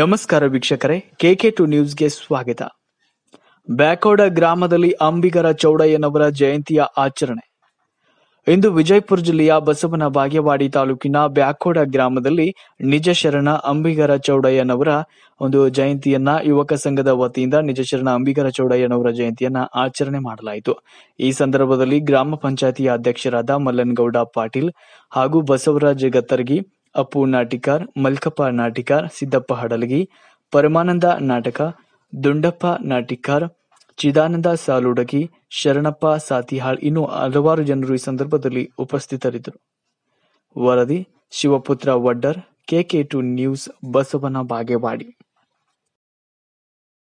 ನಮಸ್ಕಾರ ವೀಕ್ಷಕರೇ K to ನ್ಯೂಸ್ಗೆ ಸ್ವಾಗತ ಬ್ಯಾಕೋಡ ಗ್ರಾಮದಲ್ಲಿ ಅಂಬಿಗರ ಚೌಡಯ್ಯನವರ ಜಯಂತಿಯ ಆಚರಣೆ ಇಂದು ವಿಜಯಪುರ ಜಿಲ್ಲೆಯ ಬಸವನ ಬಾಗೇವಾಡಿ ತಾಲೂಕಿನ ಬ್ಯಾಕೋಡ ಗ್ರಾಮದಲ್ಲಿ ನಿಜಶರಣ ಅಂಬಿಗರ ಚೌಡಯ್ಯನವರ ಒಂದು ಜಯಂತಿಯನ್ನ ಯುವಕ ಸಂಘದ ವತಿಯಿಂದ ನಿಜಶರಣ ಅಂಬಿಗರ ಚೌಡಯ್ಯನವರ ಜಯಂತಿಯನ್ನ ಆಚರಣೆ ಮಾಡಲಾಯಿತು ಈ ಸಂದರ್ಭದಲ್ಲಿ ಗ್ರಾಮ ಪಂಚಾಯತಿ ಅಧ್ಯಕ್ಷರಾದ ಮಲ್ಲನ್ ಗೌಡ ಪಾಟೀಲ್ ಹಾಗೂ ಬಸವರಾಜ್ ಗತ್ತರ್ಗಿ ಅಪ್ಪು ನಾಟಿಕಾರ್ ಮಲ್ಕಪ್ಪ ನಾಟಿಕಾರ್ ಸಿದ್ದಪ್ಪ ಹಡಲಗಿ ಪರಮಾನಂದ ನಾಟಕ ದುಂಡಪ್ಪ ನಾಟಿಕಾರ್ ಚಿದಾನಂದ ಸಾಲುಡಗಿ ಶರಣಪ್ಪ ಸಾತಿಹಾಳ್ ಇನ್ನೂ ಹಲವಾರು ಜನರು ಈ ಸಂದರ್ಭದಲ್ಲಿ ಉಪಸ್ಥಿತರಿದ್ದರು ವರದಿ Shivaputra Vaddar KK two news Basavana Bagewadi